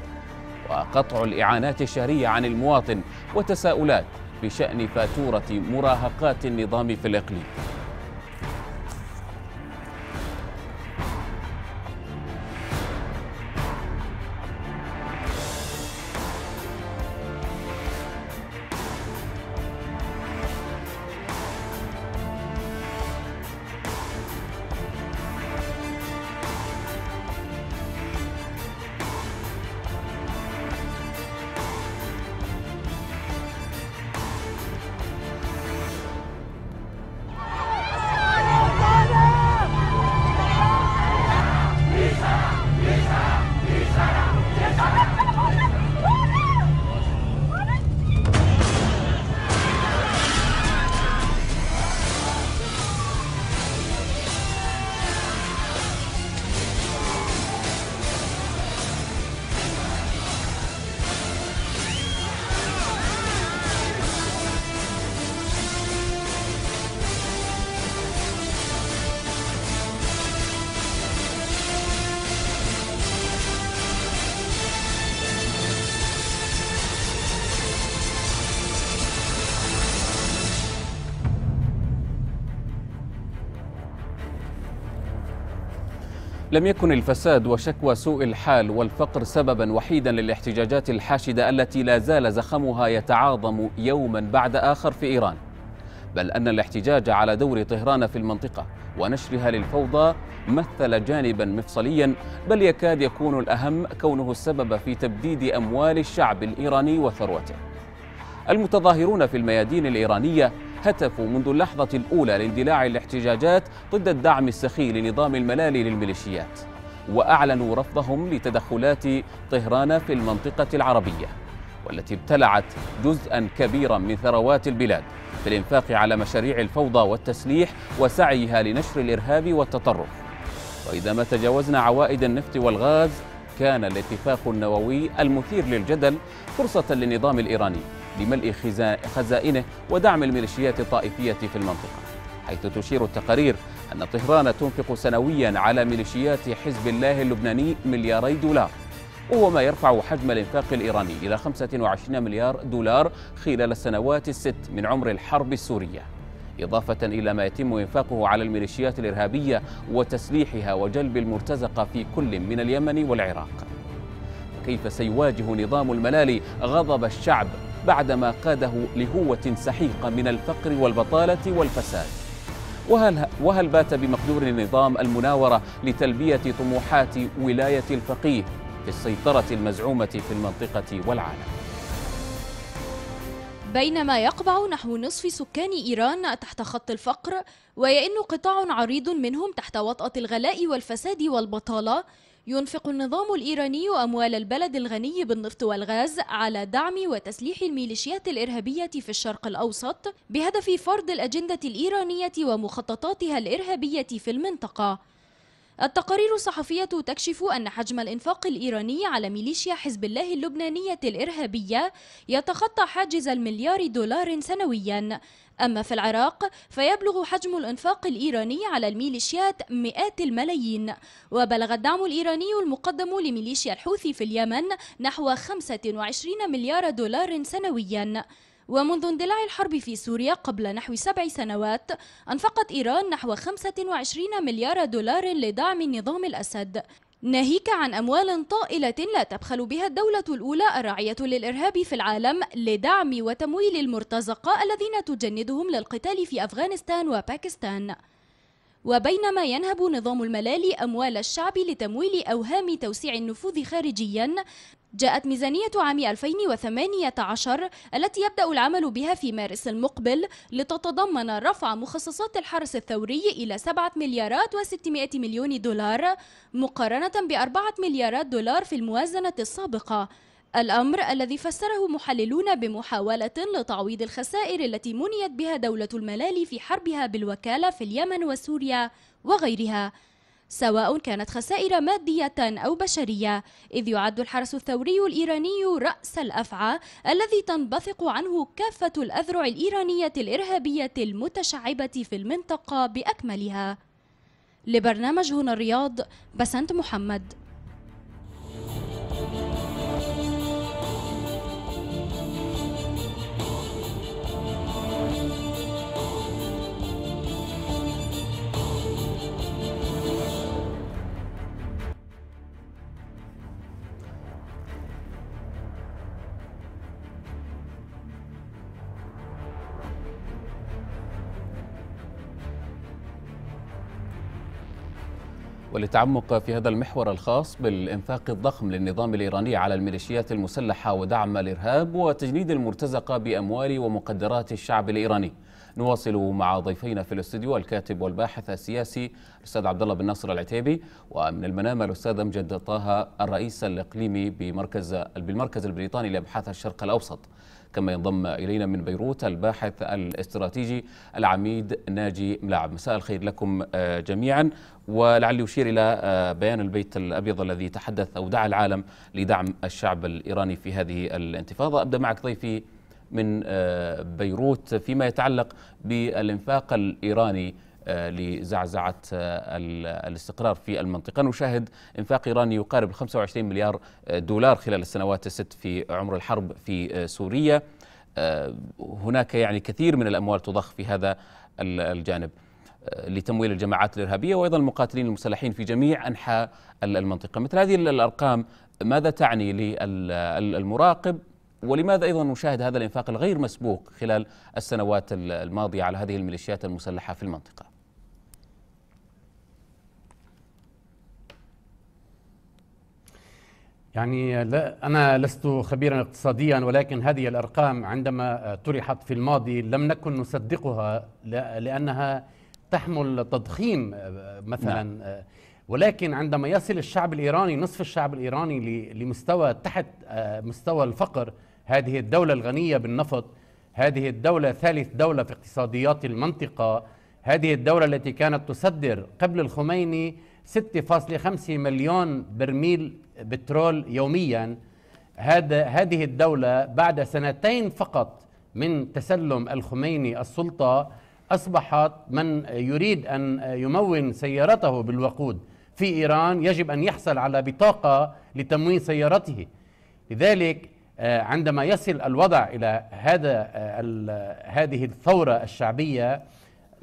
وقطع الإعانات الشهرية عن المواطن وتساؤلات بشأن فاتورة مراهقات النظام في الإقليم لم يكن الفساد وشكوى سوء الحال والفقر سببا وحيدا للاحتجاجات الحاشده التي لا زال زخمها يتعاظم يوما بعد اخر في ايران بل ان الاحتجاج على دور طهران في المنطقه ونشرها للفوضى مثل جانبا مفصليا بل يكاد يكون الاهم كونه السبب في تبديد اموال الشعب الايراني وثروته المتظاهرون في الميادين الايرانيه هتفوا منذ اللحظة الأولى لاندلاع الاحتجاجات ضد الدعم السخي لنظام الملالي للميليشيات وأعلنوا رفضهم لتدخلات طهران في المنطقة العربية والتي ابتلعت جزءا كبيرا من ثروات البلاد في الإنفاق على مشاريع الفوضى والتسليح وسعيها لنشر الإرهاب والتطرف وإذا ما تجاوزنا عوائد النفط والغاز كان الاتفاق النووي المثير للجدل فرصة للنظام الإيراني لملء خزائنه ودعم الميليشيات الطائفية في المنطقة حيث تشير التقارير أن طهران تنفق سنويا على ميليشيات حزب الله اللبناني ملياري دولار وهو ما يرفع حجم الانفاق الإيراني إلى 25 مليار دولار خلال السنوات الست من عمر الحرب السورية إضافة إلى ما يتم إنفاقه على الميليشيات الإرهابية وتسليحها وجلب المرتزقة في كل من اليمن والعراق كيف سيواجه نظام الملالي غضب الشعب بعدما قاده لهوة سحيقة من الفقر والبطالة والفساد وهل, وهل بات بمقدور النظام المناورة لتلبية طموحات ولاية الفقيه في السيطرة المزعومة في المنطقة والعالم بينما يقبع نحو نصف سكان إيران تحت خط الفقر ويئن قطاع عريض منهم تحت وطأة الغلاء والفساد والبطالة ينفق النظام الإيراني أموال البلد الغني بالنفط والغاز على دعم وتسليح الميليشيات الإرهابية في الشرق الأوسط بهدف فرض الأجندة الإيرانية ومخططاتها الإرهابية في المنطقة التقارير الصحفية تكشف أن حجم الإنفاق الإيراني على ميليشيا حزب الله اللبنانية الإرهابية يتخطى حاجز المليار دولار سنوياً أما في العراق فيبلغ حجم الإنفاق الإيراني على الميليشيات مئات الملايين وبلغ الدعم الإيراني المقدم لميليشيا الحوثي في اليمن نحو 25 مليار دولار سنوياً ومنذ اندلاع الحرب في سوريا قبل نحو سبع سنوات أنفقت إيران نحو 25 مليار دولار لدعم نظام الأسد ناهيك عن أموال طائلة لا تبخل بها الدولة الأولى الراعية للإرهاب في العالم لدعم وتمويل المرتزقة الذين تجندهم للقتال في أفغانستان وباكستان وبينما ينهب نظام الملالي أموال الشعب لتمويل أوهام توسيع النفوذ خارجيا جاءت ميزانية عام 2018 التي يبدأ العمل بها في مارس المقبل لتتضمن رفع مخصصات الحرس الثوري إلى 7 مليارات و600 مليون دولار مقارنة ب 4 مليارات دولار في الموازنة السابقة الأمر الذي فسره محللون بمحاولة لتعويض الخسائر التي منيت بها دولة الملالي في حربها بالوكالة في اليمن وسوريا وغيرها سواء كانت خسائر مادية أو بشرية إذ يعد الحرس الثوري الإيراني رأس الأفعى الذي تنبثق عنه كافة الأذرع الإيرانية الإرهابية المتشعبة في المنطقة بأكملها لبرنامج هنا الرياض بسنت محمد وللتعمق في هذا المحور الخاص بالإنفاق الضخم للنظام الإيراني على الميليشيات المسلحة ودعم الإرهاب وتجنيد المرتزقة بأموال ومقدرات الشعب الإيراني نواصل مع ضيفينا في الاستوديو الكاتب والباحث السياسي الاستاذ عبد الله بن ناصر العتيبي ومن المنامه الاستاذ امجد طه الرئيس الاقليمي بمركز بالمركز البريطاني لابحاث الشرق الاوسط. كما ينضم إلينا من بيروت الباحث الاستراتيجي العميد ناجي ملاعب مساء الخير لكم آه، جميعا ولعلي أشير إلى آه، بيان البيت الأبيض الذي تحدث أو دعا العالم لدعم الشعب الإيراني في هذه الانتفاضة أبدأ معك ضيفي من آه، بيروت فيما يتعلق بالانفاق الإيراني آه، لزعزعة آه، الاستقرار في المنطقة نشاهد انفاق إيراني يقارب 25 مليار آه، دولار خلال السنوات الست في عمر الحرب في سوريا هناك يعني كثير من الأموال تضخ في هذا الجانب لتمويل الجماعات الإرهابية وأيضا المقاتلين المسلحين في جميع أنحاء المنطقة مثل هذه الأرقام ماذا تعني للمراقب ولماذا ايضا نشاهد هذا الانفاق الغير مسبوق خلال السنوات الماضيه على هذه الميليشيات المسلحه في المنطقه؟ يعني لا أنا لست خبيرا اقتصاديا ولكن هذه الأرقام عندما طرحت في الماضي لم نكن نصدقها لأنها تحمل تضخيم آه، مثلا نعم. آه، ولكن عندما يصل الشعب الإيراني نصف الشعب الإيراني لمستوى تحت آه، مستوى الفقر هذه الدولة الغنية بالنفط هذه الدولة ثالث دولة في اقتصاديات المنطقة هذه الدولة التي كانت تصدر قبل الخميني 6.5 مليون برميل بترول يوميا هذا هذه الدولة بعد سنتين فقط من تسلم الخميني السلطة أصبحت من يريد أن يمون سيارته بالوقود في إيران يجب أن يحصل على بطاقة لتموين سيارته لذلك آه، عندما يصل الوضع إلى هذا آه، هذه الثورة الشعبية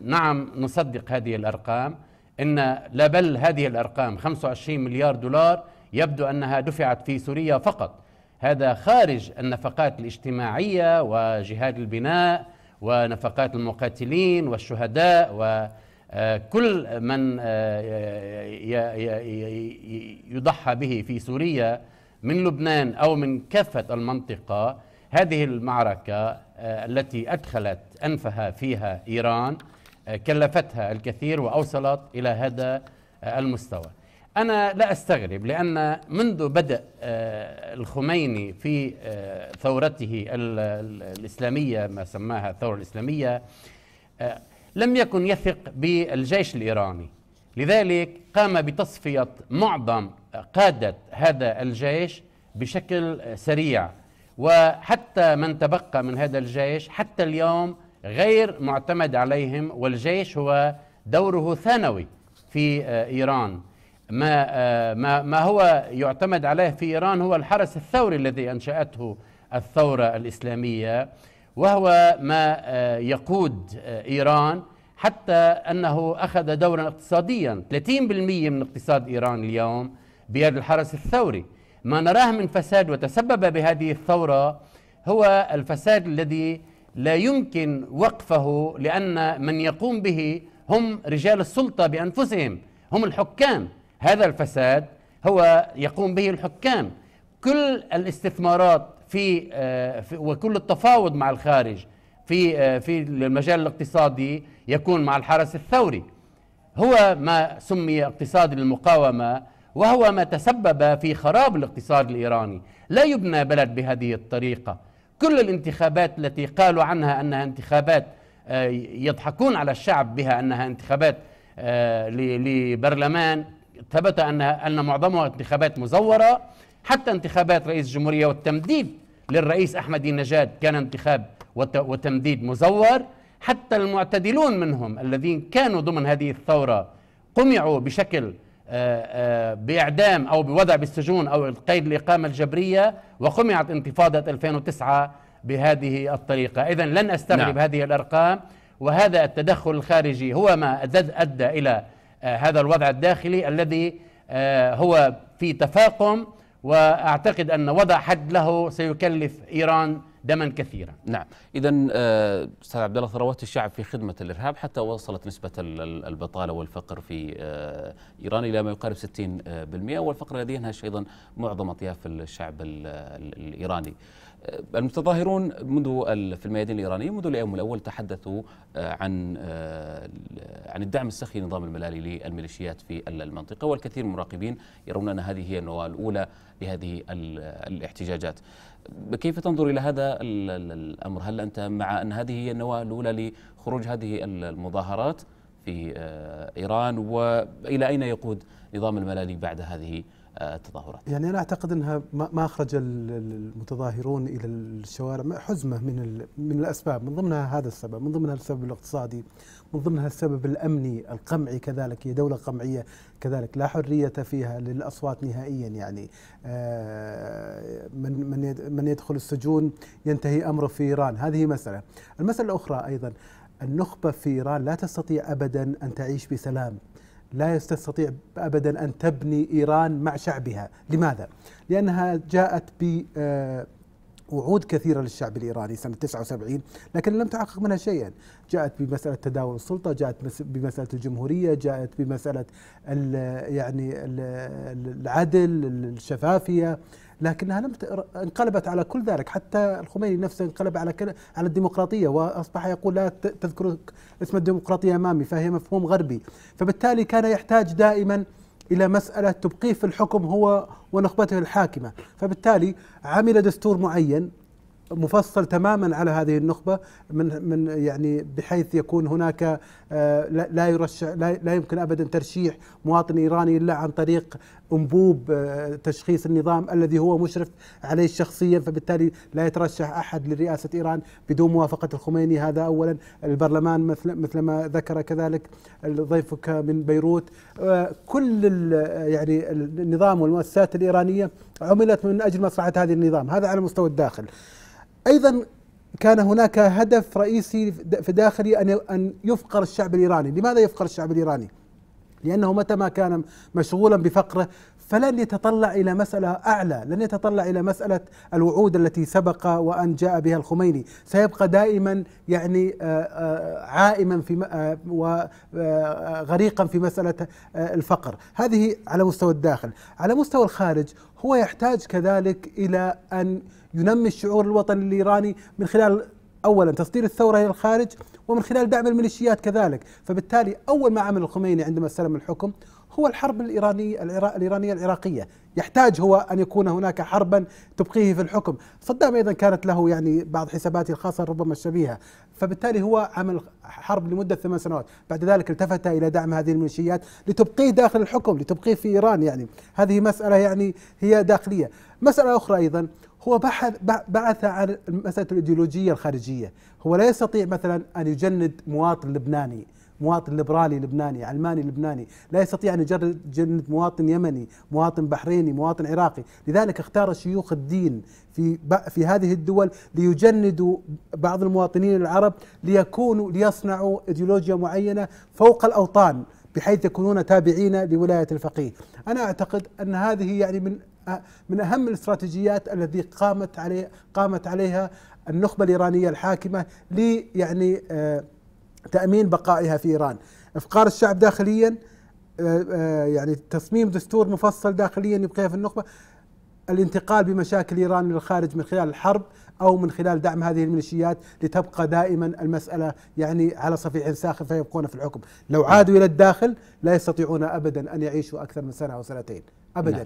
نعم نصدق هذه الأرقام إن لا بل هذه الأرقام 25 مليار دولار يبدو أنها دفعت في سوريا فقط هذا خارج النفقات الاجتماعية وجهاد البناء ونفقات المقاتلين والشهداء وكل آه، من آه، يضحى به في سوريا من لبنان أو من كافة المنطقة هذه المعركة آه، التي أدخلت أنفها فيها إيران آه، كلفتها الكثير واوصلت الى هذا آه، المستوى. انا لا استغرب لان منذ بدا آه، الخميني في ثورته الاسلاميه ما سماها الثوره الاسلاميه لم يكن يثق بالجيش الايراني لذلك قام بتصفيه معظم قاده هذا الجيش بشكل سريع وحتى من تبقى من هذا الجيش حتى اليوم غير معتمد عليهم والجيش هو دوره ثانوي في آه، ايران ما آه، ما ما هو يعتمد عليه في ايران هو الحرس الثوري الذي انشاته الثوره الاسلاميه وهو ما آه، يقود ايران حتى انه اخذ دورا اقتصاديا 30% من اقتصاد ايران اليوم بيد الحرس الثوري ما نراه من فساد وتسبب بهذه الثوره هو الفساد الذي لا يمكن وقفه لأن من يقوم به هم رجال السلطة بأنفسهم هم الحكام هذا الفساد هو يقوم به الحكام كل الاستثمارات في آه، وكل التفاوض مع الخارج في آه، في المجال الاقتصادي يكون مع الحرس الثوري هو ما سمي اقتصاد المقاومه وهو ما تسبب في خراب الاقتصاد الايراني لا يبنى بلد بهذه الطريقه كل الانتخابات التي قالوا عنها انها انتخابات آه، يضحكون على الشعب بها انها انتخابات آه، لبرلمان ثبت انها ان معظمها انتخابات مزوره حتى انتخابات رئيس الجمهوريه والتمديد للرئيس احمدي نجاد كان انتخاب وتمديد مزور حتى المعتدلون منهم الذين كانوا ضمن هذه الثوره قمعوا بشكل آه، آه، بإعدام أو بوضع بالسجون أو قيد الإقامة الجبرية وقمعت انتفاضة 2009 بهذه الطريقة إذا لن أستغرب نعم. هذه الأرقام وهذا التدخل الخارجي هو ما أدى إلى آه، هذا الوضع الداخلي الذي هو في تفاقم وأعتقد أن وضع حد له سيكلف إيران دما كثيرا. نعم، اذا آه، استاذ عبد الله ثروات الشعب في خدمه الارهاب حتى وصلت نسبه البطاله والفقر في آه، ايران الى ما يقارب 60% والفقر الذي ينهش ايضا معظم اطياف الشعب الايراني. آه، المتظاهرون منذ في الميادين الإيرانية منذ اليوم الأول تحدثوا آه، عن آه، عن الدعم السخي لنظام الملالي للميليشيات في المنطقة والكثير من المراقبين يرون أن هذه هي النواة الأولى لهذه الاحتجاجات كيف تنظر إلى هذا الأمر هل أنت مع أن هذه هي النواة الأولى لخروج هذه المظاهرات في إيران وإلى أين يقود نظام الملالي بعد هذه التظاهرات يعني أنا أعتقد أنها ما أخرج المتظاهرون إلى الشوارع حزمة من, من الأسباب من ضمنها هذا السبب من ضمنها السبب الاقتصادي من ضمنها السبب الأمني القمعي كذلك هي دولة قمعية كذلك لا حرية فيها للأصوات نهائيا يعني آه، من من من يدخل السجون ينتهي أمره في إيران هذه مسألة المسألة الأخرى أيضا النخبة في إيران لا تستطيع أبدا أن تعيش بسلام لا يستطيع ابدا ان تبني ايران مع شعبها، لماذا؟ لانها جاءت ب آه، وعود كثيرة للشعب الإيراني سنة 79 لكن لم تحقق منها شيئا جاءت بمسألة تداول السلطة جاءت بمسألة الجمهورية جاءت بمسألة يعني العدل الشفافية لكنها لم انقلبت على كل ذلك حتى الخميني نفسه انقلب على على الديمقراطيه واصبح يقول لا تذكر اسم الديمقراطيه امامي فهي مفهوم غربي فبالتالي كان يحتاج دائما إلى مسألة تبقيه في الحكم هو ونخبته الحاكمة فبالتالي عمل دستور معين مفصل تماما على هذه النخبه من من يعني بحيث يكون هناك آه، لا يرشح لا يمكن ابدا ترشيح مواطن ايراني الا عن طريق انبوب آه، تشخيص النظام الذي هو مشرف عليه شخصيا فبالتالي لا يترشح احد لرئاسه ايران بدون موافقه الخميني هذا اولا البرلمان مثل مثل ما ذكر كذلك ضيفك من بيروت آه، كل يعني النظام والمؤسسات الايرانيه عملت من اجل مصلحه هذا النظام هذا على مستوى الداخل ايضا كان هناك هدف رئيسي في داخلي ان ان يفقر الشعب الايراني، لماذا يفقر الشعب الايراني؟ لانه متى ما كان مشغولا بفقره فلن يتطلع الى مساله اعلى، لن يتطلع الى مساله الوعود التي سبق وان جاء بها الخميني، سيبقى دائما يعني آه، آه، عائما في آه، وغريقا في مساله الفقر، هذه على مستوى الداخل، على مستوى الخارج هو يحتاج كذلك الى ان ينمي الشعور الوطني الايراني من خلال اولا تصدير الثوره الى الخارج ومن خلال دعم الميليشيات كذلك، فبالتالي اول ما عمل الخميني عندما استلم الحكم هو الحرب الإيرانية الإيرانية العراقية يحتاج هو أن يكون هناك حربا تبقيه في الحكم صدام أيضا كانت له يعني بعض حساباته الخاصة ربما الشبيهة فبالتالي هو عمل حرب لمدة ثمان سنوات بعد ذلك التفت إلى دعم هذه الميليشيات لتبقيه داخل الحكم لتبقيه في إيران يعني هذه مسألة يعني هي داخلية مسألة أخرى أيضا هو بحث بعث عن مسألة الإيديولوجية الخارجية هو لا يستطيع مثلا أن يجند مواطن لبناني مواطن ليبرالي لبناني علماني لبناني لا يستطيع أن يجند مواطن يمني مواطن بحريني مواطن عراقي لذلك اختار شيوخ الدين في في هذه الدول ليجندوا بعض المواطنين العرب ليكونوا ليصنعوا ايديولوجيا معينه فوق الاوطان بحيث يكونون تابعين لولايه الفقيه. انا اعتقد ان هذه يعني من من اهم الاستراتيجيات التي قامت عليه قامت عليها النخبه الايرانيه الحاكمه لي يعني آه تأمين بقائها في إيران إفقار الشعب داخليا آه، آه، يعني تصميم دستور مفصل داخليا يبقيها في النخبة الانتقال بمشاكل ايران للخارج من خلال الحرب او من خلال دعم هذه الميليشيات لتبقى دائما المساله يعني على صفيح ساخن فيبقون في الحكم، لو عادوا الى الداخل لا يستطيعون ابدا ان يعيشوا اكثر من سنه او سنتين، ابدا. نعم.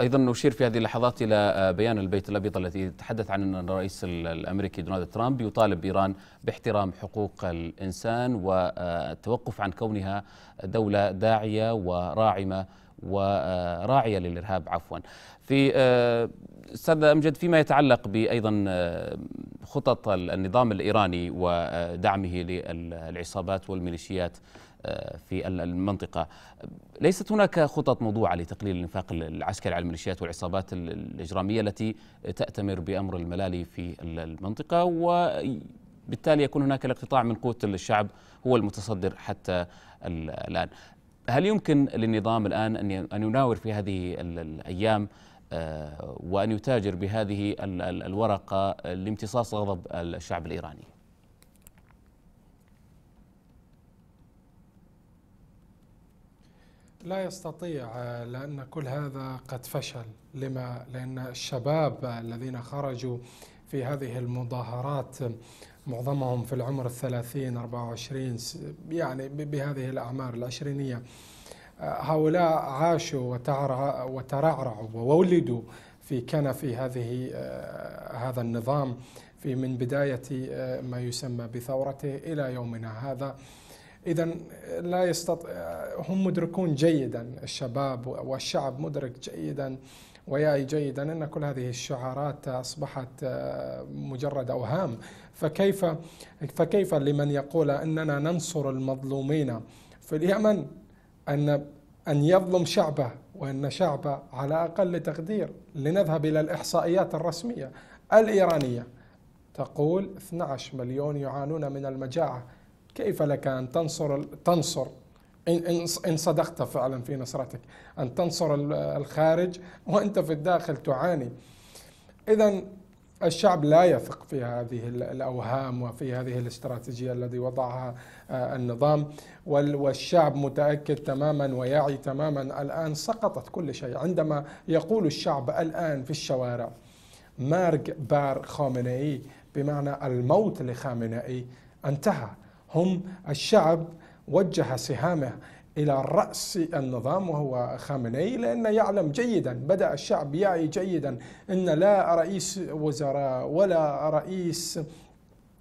ايضا نشير في هذه اللحظات الى آه، بيان البيت الابيض الذي تحدث عن ان الرئيس الامريكي دونالد ترامب يطالب ايران باحترام حقوق الانسان والتوقف آه، عن كونها دوله داعيه وراعمه وراعيه آه، للارهاب عفوا في استاذ امجد فيما يتعلق بايضا خطط النظام الايراني ودعمه للعصابات والميليشيات في المنطقة ليست هناك خطط موضوعة لتقليل النفاق العسكري على الميليشيات والعصابات الإجرامية التي تأتمر بأمر الملالي في المنطقة وبالتالي يكون هناك الاقتطاع من قوة الشعب هو المتصدر حتى الآن هل يمكن للنظام الآن أن يناور في هذه الأيام آه، وأن يتاجر بهذه الورقة لامتصاص غضب الشعب الإيراني لا يستطيع لأن كل هذا قد فشل لما لأن الشباب الذين خرجوا في هذه المظاهرات معظمهم في العمر الثلاثين 24 يعني بهذه الأعمار العشرينية هؤلاء عاشوا وترعرعوا وولدوا في كنف هذه هذا النظام في من بداية ما يسمى بثورته إلى يومنا هذا اذا لا يستطيع هم مدركون جيدا الشباب والشعب مدرك جيدا وياي جيدا ان كل هذه الشعارات اصبحت آه، مجرد اوهام فكيف فكيف لمن يقول اننا ننصر المظلومين في اليمن ان ان يظلم شعبه وان شعبه على اقل تقدير لنذهب الى الاحصائيات الرسميه الايرانيه تقول 12 مليون يعانون من المجاعه كيف لك أن تنصر تنصر إن صدقت فعلا في نصرتك أن تنصر الخارج وأنت في الداخل تعاني إذا الشعب لا يثق في هذه الاوهام وفي هذه الاستراتيجيه الذي وضعها آه، النظام والشعب متاكد تماما ويعي تماما الان سقطت كل شيء عندما يقول الشعب الان في الشوارع مارك بار خامنئي بمعنى الموت لخامنئي انتهى هم الشعب وجه سهامه إلى رأس النظام وهو خامنئي لأنه يعلم جيدا بدأ الشعب يعي جيدا أن لا رئيس وزراء ولا رئيس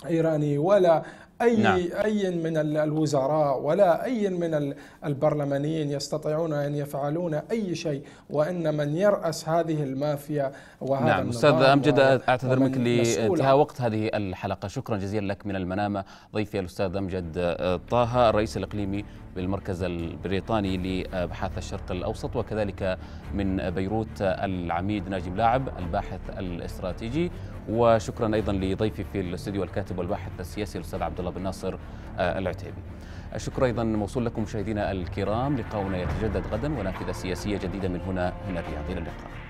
إيراني ولا اي نعم. اي من الوزراء ولا اي من البرلمانيين يستطيعون ان يفعلون اي شيء وان من يراس هذه المافيا وهذا نعم استاذ امجد اعتذر منك لانتهاء وقت هذه الحلقه شكرا جزيلا لك من المنامه ضيفي الاستاذ امجد آه، طه الرئيس الاقليمي بالمركز البريطاني لابحاث الشرق الاوسط وكذلك من بيروت العميد ناجي لاعب الباحث الاستراتيجي وشكرا ايضا لضيفي في الاستديو الكاتب والباحث السياسي الاستاذ عبد الله بن ناصر آه، العتيبي. الشكر ايضا موصول لكم مشاهدينا الكرام لقاؤنا يتجدد غدا ونافذه سياسيه جديده من هنا من الرياض الى اللقاء.